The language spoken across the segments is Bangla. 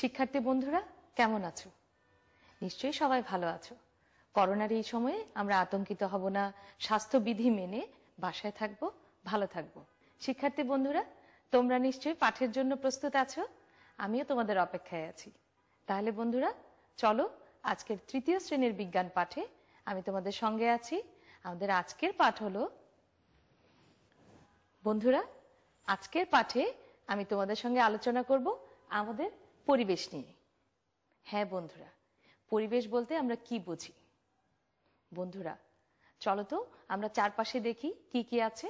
শিক্ষার্থী বন্ধুরা কেমন আছো নিশ্চয়ই সবাই ভালো আছো করোনার এই সময়ে আমরা আতঙ্কিত হব না স্বাস্থ্যবিধি মেনে বাসায় থাকব ভালো থাকব শিক্ষার্থী বন্ধুরা তোমরা নিশ্চয়ই পাঠের জন্য প্রস্তুত আছো আমিও তোমাদের অপেক্ষায় আছি তাহলে বন্ধুরা চলো আজকের তৃতীয় শ্রেণীর বিজ্ঞান পাঠে আমি তোমাদের সঙ্গে আছি আমাদের আজকের পাঠ হলো বন্ধুরা আজকের পাঠে আমি তোমাদের সঙ্গে আলোচনা করব আমাদের পরিবেশ নিয়ে হ্যাঁ বন্ধুরা পরিবেশ বলতে আমরা কি বুঝি বন্ধুরা চলো তো আমরা চারপাশে দেখি কি কি আছে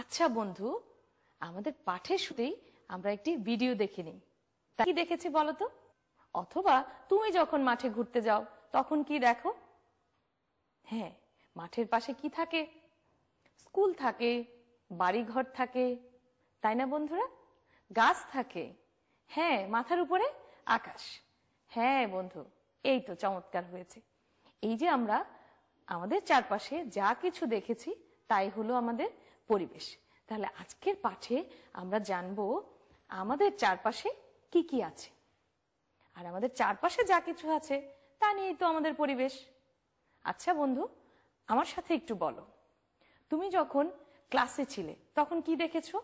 আচ্ছা বন্ধু আমাদের পাঠের শুধুই আমরা একটি ভিডিও দেখে নিই তা কি দেখেছি বলো তো অথবা তুমি যখন মাঠে ঘুরতে যাও তখন কি দেখো হ্যাঁ মাঠের পাশে কি থাকে স্কুল থাকে বাড়িঘর থাকে তাই না বন্ধুরা গাছ থাকে হ্যাঁ মাথার উপরে আকাশ হ্যাঁ বন্ধু এই তো চমৎকার হয়েছে এই যে আমরা আমাদের চারপাশে যা কিছু দেখেছি তাই হলো আমাদের পরিবেশ তাহলে আজকের পাঠে আমরা জানব আমাদের চারপাশে কি কি আছে আর আমাদের চারপাশে যা কিছু আছে তা নিয়েই তো আমাদের পরিবেশ আচ্ছা বন্ধু আমার সাথে একটু বলো তুমি যখন ক্লাসে ছিলে তখন কি দেখেছো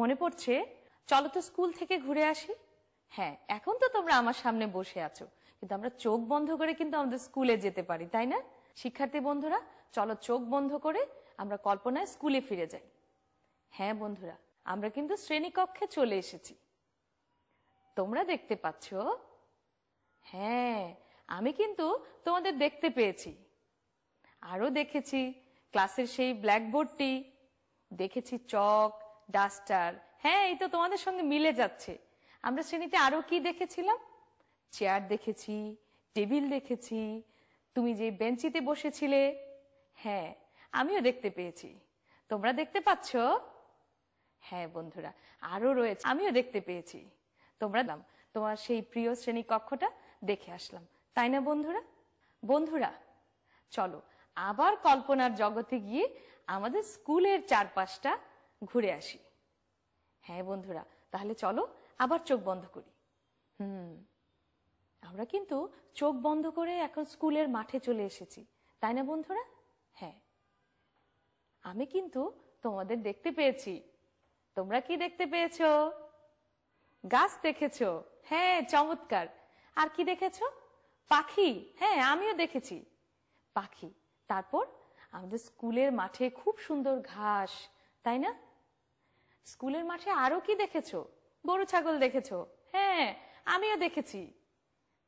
মনে পড়ছে চলো তো স্কুল থেকে ঘুরে আসি হ্যাঁ এখন তো তোমরা আমার সামনে বসে আছো কিন্তু আমরা চোখ বন্ধ করে কিন্তু আমাদের স্কুলে যেতে পারি তাই না শিক্ষার্থী বন্ধুরা চলো চোখ বন্ধ করে আমরা কল্পনায় স্কুলে ফিরে যাই হ্যাঁ বন্ধুরা আমরা কিন্তু শ্রেণীকক্ষে চলে এসেছি তোমরা দেখতে পাচ্ছ হ্যাঁ আমি কিন্তু তোমাদের দেখতে পেয়েছি আরও দেখেছি ক্লাসের সেই ব্ল্যাকবোর্ডটি দেখেছি চক ডাস্টার হ্যাঁ এই তো তোমাদের সঙ্গে মিলে যাচ্ছে আমরা শ্রেণীতে আরো কি দেখেছিলাম চেয়ার দেখেছি টেবিল দেখেছি তুমি যে বেঞ্চিতে বসেছিলে হ্যাঁ আমিও দেখতে পেয়েছি তোমরা দেখতে পাচ্ছ হ্যাঁ বন্ধুরা আরো রয়েছে আমিও দেখতে পেয়েছি তোমরা দাম তোমার সেই প্রিয় শ্রেণী কক্ষটা দেখে আসলাম তাই না বন্ধুরা বন্ধুরা চলো আবার কল্পনার জগতে গিয়ে আমাদের স্কুলের চারপাশটা ঘুরে আসি হ্যাঁ বন্ধুরা তাহলে চলো আবার চোখ বন্ধ করি হুম আমরা কিন্তু চোখ বন্ধ করে এখন স্কুলের মাঠে চলে এসেছি তাই না বন্ধুরা হ্যাঁ আমি কিন্তু তোমাদের দেখতে পেয়েছি তোমরা কি দেখতে পেয়েছ গাছ দেখেছ হ্যাঁ চমৎকার আর কি দেখেছ পাখি হ্যাঁ আমিও দেখেছি পাখি তারপর আমাদের স্কুলের মাঠে খুব সুন্দর ঘাস তাই না স্কুলের মাঠে আরো কি দেখেছো গরু ছাগল দেখেছো হ্যাঁ আমিও দেখেছি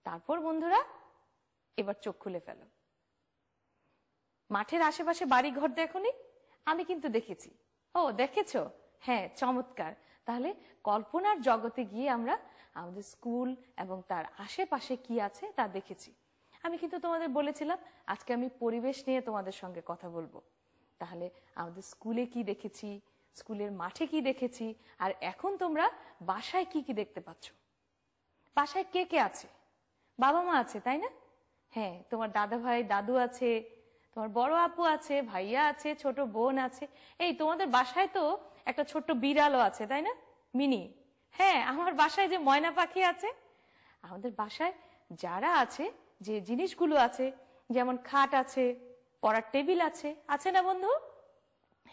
তারপর বন্ধুরা এবার চোখ খুলে ফেলো মাঠের আশেপাশে বাড়ি ঘর দেখনি আমি কিন্তু দেখেছি ও দেখেছো হ্যাঁ চমৎকার তাহলে কল্পনার জগতে গিয়ে আমরা আমাদের স্কুল এবং তার আশেপাশে কি আছে তা দেখেছি আমি কিন্তু তোমাদের বলেছিলাম আজকে আমি পরিবেশ নিয়ে তোমাদের সঙ্গে কথা বলবো তাহলে আমাদের স্কুলে কি দেখেছি স্কুলের মাঠে কি দেখেছি আর এখন তোমরা বাসায় কি কি দেখতে পাচ্ছ বাসায় কে কে আছে বাবা মা আছে তাই না হ্যাঁ তোমার দাদা ভাই দাদু আছে তোমার বড় আপু আছে ভাইয়া আছে ছোট বোন আছে এই তোমাদের বাসায় তো একটা ছোট্ট বিড়ালও আছে তাই না মিনি হ্যাঁ আমার বাসায় যে ময়না পাখি আছে আমাদের বাসায় যারা আছে যে জিনিসগুলো আছে যেমন খাট আছে পড়ার টেবিল আছে আছে না বন্ধু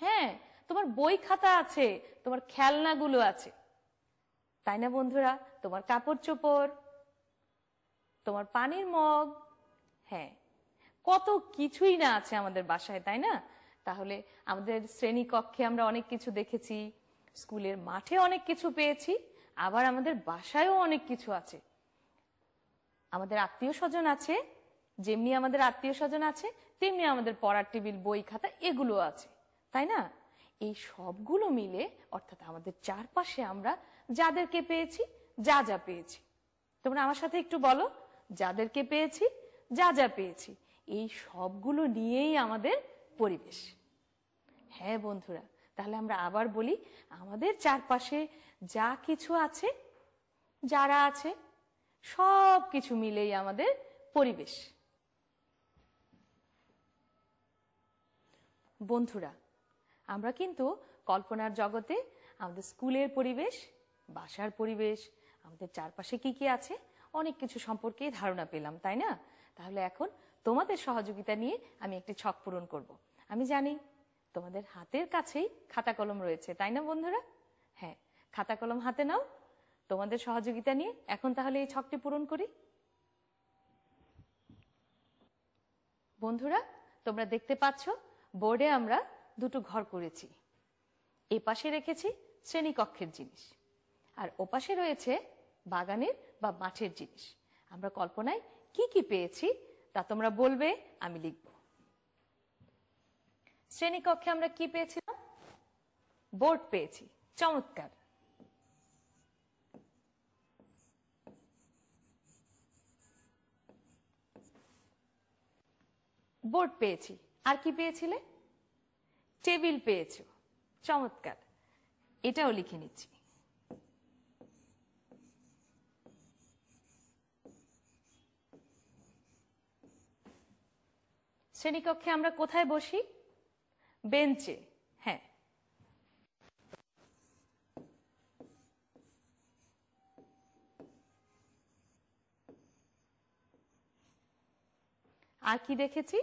হ্যাঁ তোমার বই খাতা আছে তোমার খেলনাগুলো আছে তাই না বন্ধুরা তোমার কাপড় চোপড় তোমার পানির মগ হ্যাঁ কত কিছুই না আছে আমাদের বাসায় তাই না তাহলে আমাদের শ্রেণী কক্ষে আমরা অনেক কিছু দেখেছি স্কুলের মাঠে অনেক কিছু পেয়েছি আবার আমাদের বাসায়ও অনেক কিছু আছে আমাদের আত্মীয় স্বজন আছে যেমনি আমাদের আত্মীয় স্বজন আছে তেমনি আমাদের পড়ার টেবিল বই খাতা এগুলো আছে তাই না এই সবগুলো মিলে অর্থাৎ আমাদের চারপাশে আমরা যাদেরকে পেয়েছি যা যা পেয়েছি তোমরা আমার সাথে একটু বলো যাদেরকে পেয়েছি যা যা পেয়েছি এই সবগুলো নিয়েই আমাদের পরিবেশ হ্যাঁ বন্ধুরা তাহলে আমরা আবার বলি আমাদের চারপাশে যা কিছু আছে যারা আছে সব কিছু মিলেই আমাদের পরিবেশ বন্ধুরা আমরা কিন্তু কল্পনার জগতে আমাদের স্কুলের পরিবেশ বাসার পরিবেশ আমাদের চারপাশে কি কি আছে অনেক কিছু সম্পর্কে ধারণা পেলাম তাই না তাহলে এখন তোমাদের সহযোগিতা নিয়ে আমি একটি ছক পূরণ করব। আমি জানি তোমাদের হাতের কাছেই খাতা কলম রয়েছে তাই না বন্ধুরা হ্যাঁ খাতা কলম হাতে নাও তোমাদের সহযোগিতা নিয়ে এখন তাহলে এই ছকটি পূরণ করি বন্ধুরা তোমরা দেখতে পাচ্ছ বোর্ডে আমরা দুটো ঘর করেছি এ পাশে রেখেছি শ্রেণীকক্ষের জিনিস আর ওপাশে রয়েছে বাগানের বা মাঠের জিনিস আমরা কল্পনায় কি কি পেয়েছি তা তোমরা বলবে আমি লিখব শ্রেণীকক্ষে আমরা কি পেয়েছিলাম বোর্ড পেয়েছি চমৎকার বোর্ড পেয়েছি আর কি পেয়েছিলে টেবিল পেয়েছ চমৎকার এটাও লিখে নিচ্ছি শ্রেণীকক্ষে আমরা কোথায় বসি বেঞ্চে হ্যাঁ আর কি দেখেছি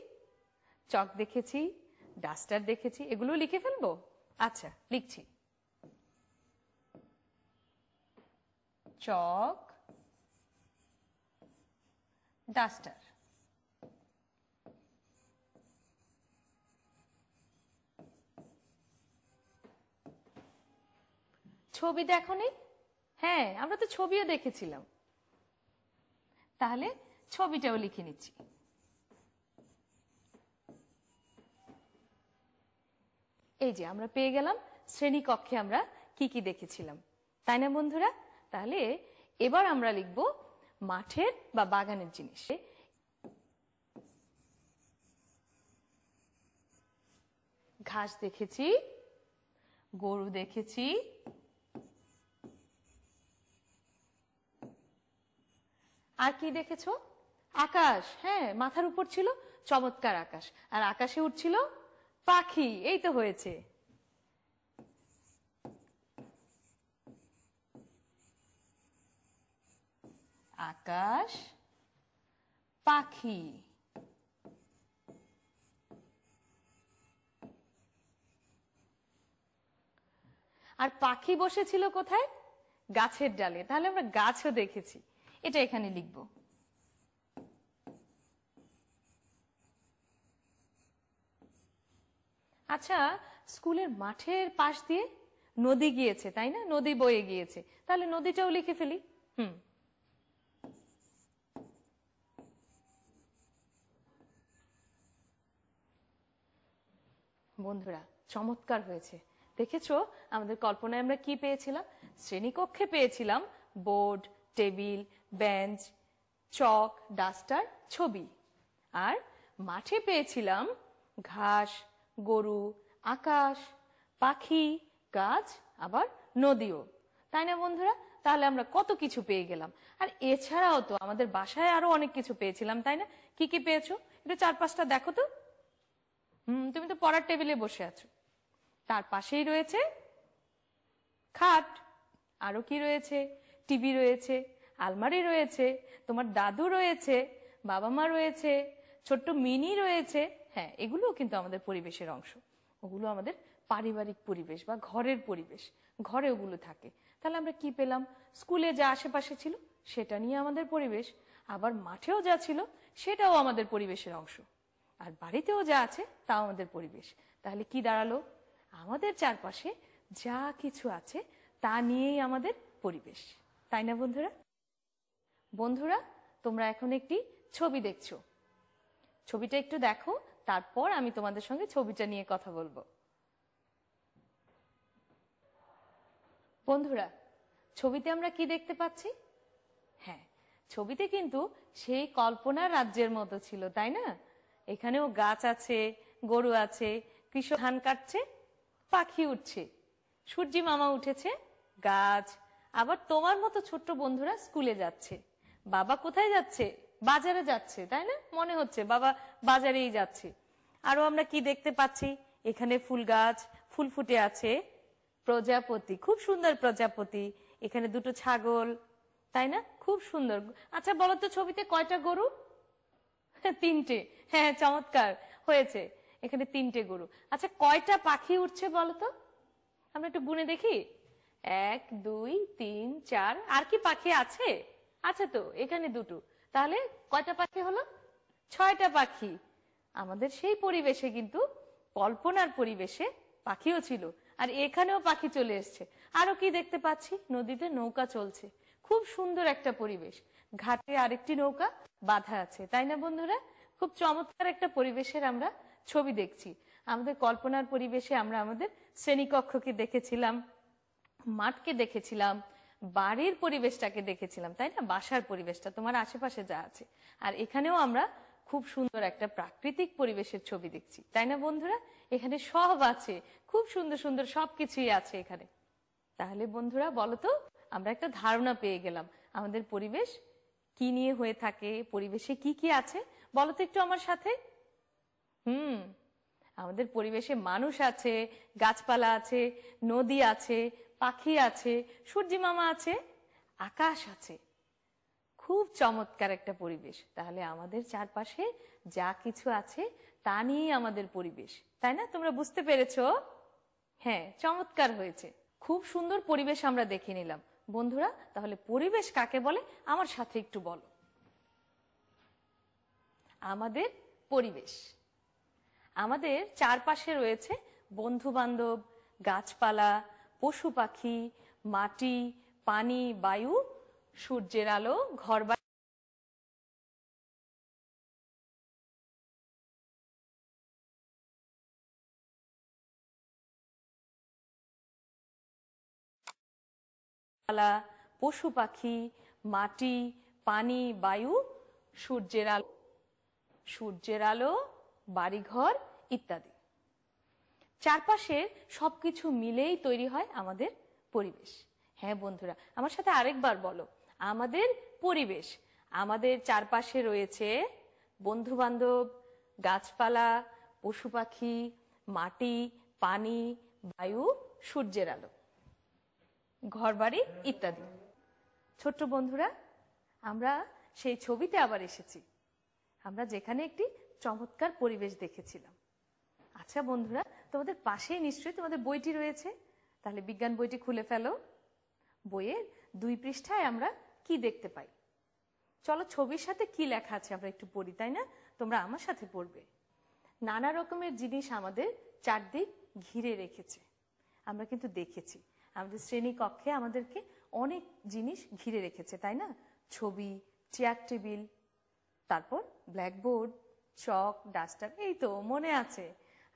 চক দেখেছি ডাস্টার দেখেছি এগুলো লিখে ফেলবো আচ্ছা লিখছি চক ডাস্টার ছবি দেখো হ্যাঁ আমরা তো ছবিও দেখেছিলাম তাহলে ছবিটাও লিখে নিচ্ছি এই যে আমরা পেয়ে গেলাম শ্রেণীকক্ষে আমরা কি কি দেখেছিলাম তাই না বন্ধুরা তাহলে এবার আমরা লিখব মাঠের বা বাগানের জিনিস ঘাস দেখেছি গরু দেখেছি আর কি দেখেছো আকাশ হ্যাঁ মাথার উপর ছিল চমৎকার আকাশ আর আকাশে উঠছিল পাখি এই তো হয়েছে আকাশ পাখি আর পাখি বসেছিল কোথায় গাছের ডালে তাহলে আমরা গাছও দেখেছি এটা এখানে লিখবো আচ্ছা স্কুলের মাঠের পাশ দিয়ে নদী গিয়েছে তাই না নদী বয়ে গিয়েছে তাহলে নদীটাও লিখে ফেলি হুম বন্ধুরা চমৎকার হয়েছে দেখেছো আমাদের কল্পনায় আমরা কি পেয়েছিলাম শ্রেণীকক্ষে পেয়েছিলাম board table bench chalk duster ছবি আর মাঠে পেয়েছিলাম ঘাস গরু আকাশ পাখি গাছ আবার নদীও তাই না বন্ধুরা তাহলে আমরা কত কিছু পেয়ে গেলাম আর এছাড়াও তো আমাদের বাসায় আরো অনেক কিছু পেয়েছিলাম তাই না কি কি পেয়েছো একটু চার পাঁচটা দেখো তো হম তুমি তো পড়ার টেবিলে বসে আছো তার পাশেই রয়েছে খাট আরো কি রয়েছে টিভি রয়েছে আলমারি রয়েছে তোমার দাদু রয়েছে বাবা মা রয়েছে ছোট্ট মিনি রয়েছে হ্যাঁ এগুলোও কিন্তু আমাদের পরিবেশের অংশ ওগুলো আমাদের পারিবারিক পরিবেশ বা ঘরের পরিবেশ ঘরে ওগুলো থাকে তাহলে আমরা কি পেলাম স্কুলে যা আশেপাশে ছিল সেটা নিয়ে আমাদের পরিবেশ আবার মাঠেও যা ছিল সেটাও আমাদের পরিবেশের অংশ আর বাড়িতেও যা আছে তাও আমাদের পরিবেশ তাহলে কি দাঁড়ালো আমাদের চারপাশে যা কিছু আছে তা নিয়েই আমাদের পরিবেশ তাই না বন্ধুরা বন্ধুরা তোমরা এখন একটি ছবি দেখছো ছবিটা একটু দেখো তারপর আমি তোমাদের সঙ্গে ছবিটা নিয়ে কথা বলবো বন্ধুরা ছবিতে আমরা কি দেখতে পাচ্ছি হ্যাঁ ছবিতে কিন্তু সেই কল্পনা রাজ্যের মতো ছিল তাই না এখানেও গাছ আছে গরু আছে কৃষক ধান কাটছে পাখি উঠছে সূর্যি মামা উঠেছে গাছ আবার তোমার মতো ছোট্ট বন্ধুরা স্কুলে যাচ্ছে বাবা কোথায় যাচ্ছে বাজারে যাচ্ছে তাই না মনে হচ্ছে বাবা বাজারেই যাচ্ছে আরো আমরা কি দেখতে পাচ্ছি এখানে ফুল গাছ ফুল ফুটে আছে প্রজাপতি খুব সুন্দর প্রজাপতি এখানে দুটো ছাগল তাই না খুব সুন্দর আচ্ছা বলো তো ছবিতে কয়টা গরু তিনটে হ্যাঁ চমৎকার হয়েছে এখানে তিনটে গরু আচ্ছা কয়টা পাখি উঠছে বলো তো আমরা একটু গুনে দেখি এক দুই তিন চার আর কি পাখি আছে আছে তো এখানে দুটো তাহলে কয়টা পাখি হলো ছয়টা পাখি আমাদের সেই পরিবেশে কিন্তু কল্পনার পরিবেশে পাখিও ছিল আর এখানেও পাখি চলে এসছে আরো কি দেখতে পাচ্ছি নদীতে নৌকা চলছে খুব সুন্দর একটা পরিবেশ ঘাটে আরেকটি নৌকা বাধা আছে তাই না বন্ধুরা খুব চমৎকার একটা পরিবেশের আমরা ছবি দেখছি আমাদের কল্পনার পরিবেশে আমরা আমাদের শ্রেণীকক্ষকে দেখেছিলাম মাঠকে দেখেছিলাম বাড়ির পরিবেশটাকে দেখেছিলাম তাই না বাসার পরিবেশটা তোমার আশেপাশে যা আছে আর এখানেও আমরা খুব সুন্দর একটা প্রাকৃতিক পরিবেশের ছবি দেখছি তাই না বন্ধুরা এখানে সব আছে খুব সুন্দর সুন্দর সবকিছুই আছে এখানে তাহলে বন্ধুরা বলতো আমরা একটা ধারণা পেয়ে গেলাম আমাদের পরিবেশ কি নিয়ে হয়ে থাকে পরিবেশে কি কি আছে বলতো একটু আমার সাথে হুম আমাদের পরিবেশে মানুষ আছে গাছপালা আছে নদী আছে পাখি আছে সূর্যিমামা মামা আছে আকাশ আছে খুব চমৎকার একটা পরিবেশ তাহলে আমাদের চারপাশে যা কিছু আছে তা নিয়েই আমাদের পরিবেশ তাই না তোমরা বুঝতে পেরেছ হ্যাঁ চমৎকার হয়েছে খুব সুন্দর পরিবেশ আমরা দেখে নিলাম বন্ধুরা তাহলে পরিবেশ কাকে বলে আমার সাথে একটু বলো আমাদের পরিবেশ আমাদের চারপাশে রয়েছে বন্ধু বান্ধব গাছপালা পশু পাখি মাটি পানি বায়ু সূর্যের আলো ঘর পশু পাখি মাটি পানি বায়ু সূর্যের আলো সূর্যের আলো বাড়িঘর ইত্যাদি চারপাশের সব কিছু মিলেই তৈরি হয় আমাদের পরিবেশ হ্যাঁ বন্ধুরা আমার সাথে আরেকবার বলো আমাদের পরিবেশ আমাদের চারপাশে রয়েছে বন্ধু বান্ধব গাছপালা পশু পাখি মাটি পানি বায়ু সূর্যের আলো ঘরবাড়ি ইত্যাদি ছোট্ট বন্ধুরা আমরা সেই ছবিতে আবার এসেছি আমরা যেখানে একটি চমৎকার পরিবেশ দেখেছিলাম আচ্ছা বন্ধুরা তোমাদের পাশেই নিশ্চয়ই তোমাদের বইটি রয়েছে তাহলে বিজ্ঞান বইটি খুলে ফেলো বইয়ের দুই পৃষ্ঠায় আমরা কি দেখতে পাই চলো ছবির সাথে কি লেখা আছে আমরা একটু পড়ি তাই না তোমরা আমার সাথে পড়বে নানা রকমের জিনিস আমাদের চারদিক ঘিরে রেখেছে আমরা কিন্তু দেখেছি আমাদের শ্রেণী কক্ষে আমাদেরকে অনেক জিনিস ঘিরে রেখেছে তাই না ছবি চেয়ার টেবিল তারপর ব্ল্যাকবোর্ড চক ডাস্টার এই তো মনে আছে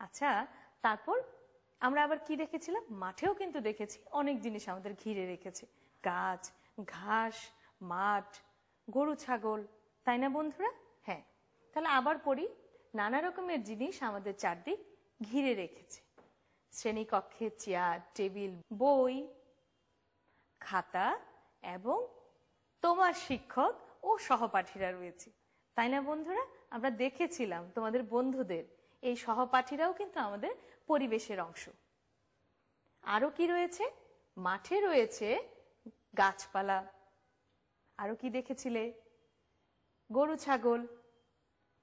আচ্ছা তারপর আমরা আবার কি দেখেছিলাম মাঠেও কিন্তু দেখেছি অনেক জিনিস আমাদের ঘিরে রেখেছে গাছ ঘাস মাঠ গরু ছাগল তাই না বন্ধুরা হ্যাঁ তাহলে আবার পড়ি নানা রকমের জিনিস আমাদের চারদিক ঘিরে রেখেছে শ্রেণীকক্ষে চেয়ার টেবিল বই খাতা এবং তোমার শিক্ষক ও সহপাঠীরা রয়েছে তাই না বন্ধুরা আমরা দেখেছিলাম তোমাদের বন্ধুদের এই সহপাঠীরাও কিন্তু আমাদের পরিবেশের অংশ আরও কি রয়েছে মাঠে রয়েছে গাছপালা আরও কি দেখেছিলে গরু ছাগল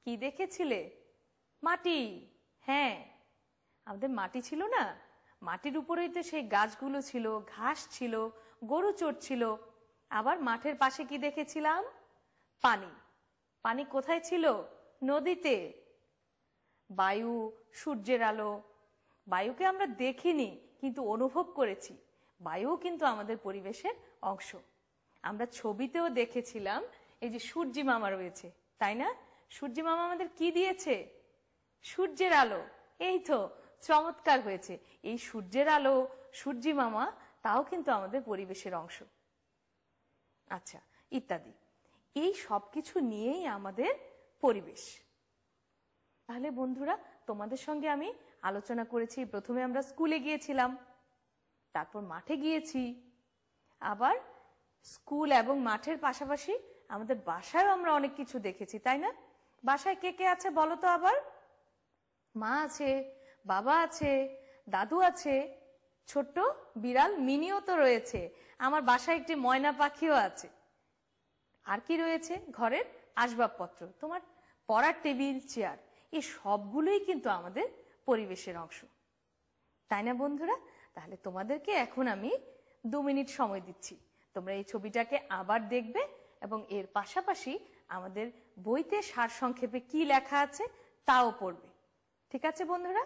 কি দেখেছিলে মাটি হ্যাঁ আমাদের মাটি ছিল না মাটির উপরেই তো সেই গাছগুলো ছিল ঘাস ছিল গরু চড়ছিল আবার মাঠের পাশে কি দেখেছিলাম পানি পানি কোথায় ছিল নদীতে বায়ু সূর্যের আলো বায়ুকে আমরা দেখিনি কিন্তু অনুভব করেছি বায়ু কিন্তু আমাদের পরিবেশের অংশ আমরা ছবিতেও দেখেছিলাম এই যে সূর্যি মামা রয়েছে তাই না সূর্যি মামা আমাদের কি দিয়েছে সূর্যের আলো এই তো চমৎকার হয়েছে এই সূর্যের আলো সূর্যি মামা তাও কিন্তু আমাদের পরিবেশের অংশ আচ্ছা ইত্যাদি এই সব কিছু নিয়েই আমাদের পরিবেশ তাহলে বন্ধুরা তোমাদের সঙ্গে আমি আলোচনা করেছি প্রথমে আমরা স্কুলে গিয়েছিলাম তারপর মাঠে গিয়েছি আবার স্কুল এবং মাঠের পাশাপাশি আমাদের বাসায়ও আমরা অনেক কিছু দেখেছি তাই না বাসায় কে কে আছে বলো তো আবার মা আছে বাবা আছে দাদু আছে ছোট্ট বিড়াল মিনিও তো রয়েছে আমার বাসায় একটি ময়না পাখিও আছে আর কি রয়েছে ঘরের আসবাবপত্র তোমার পড়ার টেবিল চেয়ার এই সবগুলোই কিন্তু আমাদের পরিবেশের অংশ তাই না বন্ধুরা তাহলে তোমাদেরকে এখন আমি দু মিনিট সময় দিচ্ছি তোমরা এই ছবিটাকে আবার দেখবে এবং এর পাশাপাশি আমাদের বইতে সারসংক্ষেপে কি লেখা আছে তাও পড়বে ঠিক আছে বন্ধুরা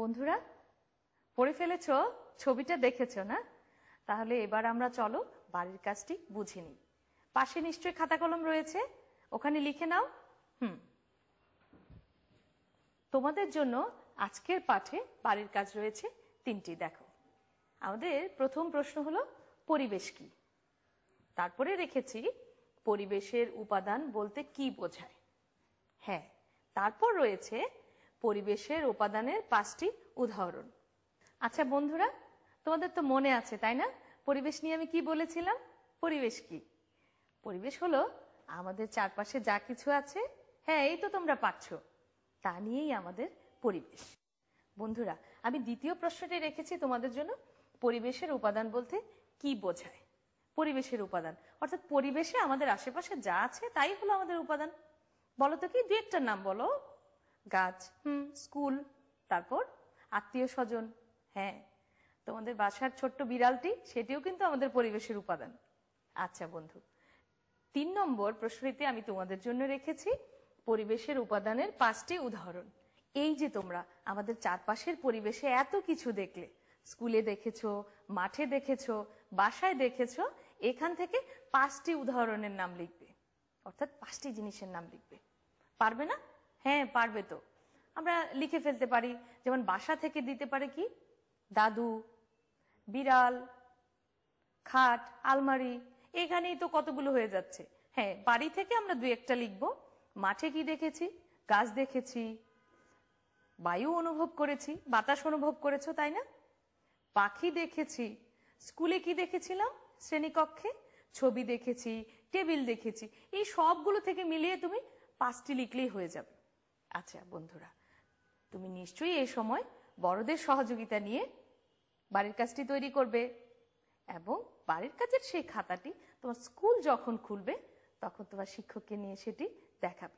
বন্ধুরা পড়ে ফেলেছ ছবিটা দেখেছ না তাহলে এবার আমরা চলো বাড়ির কাজটি বুঝে নিই পাশে নিশ্চয়ই খাতা কলম রয়েছে ওখানে লিখে নাও হুম তোমাদের জন্য আজকের পাঠে বাড়ির কাজ রয়েছে তিনটি দেখো আমাদের প্রথম প্রশ্ন হলো পরিবেশ কি তারপরে রেখেছি পরিবেশের উপাদান বলতে কি বোঝায় হ্যাঁ তারপর রয়েছে পরিবেশের উপাদানের পাঁচটি উদাহরণ আচ্ছা বন্ধুরা তোমাদের তো মনে আছে তাই না পরিবেশ নিয়ে আমি কি বলেছিলাম পরিবেশ কি পরিবেশ হলো আমাদের চারপাশে যা কিছু আছে হ্যাঁ এই তো তোমরা পাচ্ছ তা নিয়েই আমাদের পরিবেশ বন্ধুরা আমি দ্বিতীয় প্রশ্নটি রেখেছি তোমাদের জন্য পরিবেশের উপাদান বলতে কি বোঝায় পরিবেশের উপাদান অর্থাৎ পরিবেশে আমাদের আশেপাশে যা আছে তাই হলো আমাদের উপাদান বলো তো কি দু একটার নাম বলো গাছ হুম স্কুল তারপর আত্মীয় স্বজন হ্যাঁ তোমাদের বাসার ছোট্ট বিড়ালটি সেটিও কিন্তু আমাদের পরিবেশের উপাদান আচ্ছা বন্ধু তিন নম্বর প্রশ্নটিতে আমি তোমাদের জন্য রেখেছি পরিবেশের উপাদানের পাঁচটি উদাহরণ এই যে তোমরা আমাদের চারপাশের পরিবেশে এত কিছু দেখলে স্কুলে দেখেছ মাঠে দেখেছো বাসায় দেখেছ এখান থেকে পাঁচটি উদাহরণের নাম লিখবে অর্থাৎ পাঁচটি জিনিসের নাম লিখবে পারবে না হ্যাঁ পারবে তো আমরা লিখে ফেলতে পারি যেমন বাসা থেকে দিতে পারে কি দাদু বিড়াল খাট আলমারি এখানেই তো কতগুলো হয়ে যাচ্ছে হ্যাঁ বাড়ি থেকে আমরা দু একটা লিখব মাঠে কি দেখেছি গাছ দেখেছি বায়ু অনুভব করেছি বাতাস অনুভব করেছো তাই না পাখি দেখেছি স্কুলে কি দেখেছিলাম শ্রেণীকক্ষে ছবি দেখেছি টেবিল দেখেছি এই সবগুলো থেকে মিলিয়ে তুমি পাঁচটি লিখলেই হয়ে যাবে আচ্ছা বন্ধুরা তুমি নিশ্চয়ই এই সময় বড়দের সহযোগিতা নিয়ে বাড়ির কাজটি তৈরি করবে এবং বাড়ির কাজের সেই খাতাটি তোমার স্কুল যখন খুলবে তখন তোমার শিক্ষককে নিয়ে সেটি দেখাবে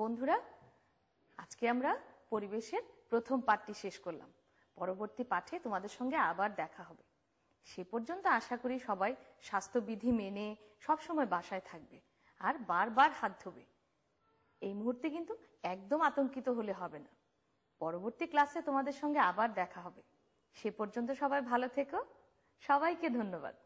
বন্ধুরা আজকে আমরা পরিবেশের প্রথম পাঠটি শেষ করলাম পরবর্তী পাঠে তোমাদের সঙ্গে আবার দেখা হবে সে পর্যন্ত আশা করি সবাই স্বাস্থ্যবিধি মেনে সবসময় বাসায় থাকবে আর বারবার হাত ধোবে এই মুহূর্তে কিন্তু একদম আতঙ্কিত হলে হবে না পরবর্তী ক্লাসে তোমাদের সঙ্গে আবার দেখা হবে সে পর্যন্ত সবাই ভালো থেকো সবাইকে ধন্যবাদ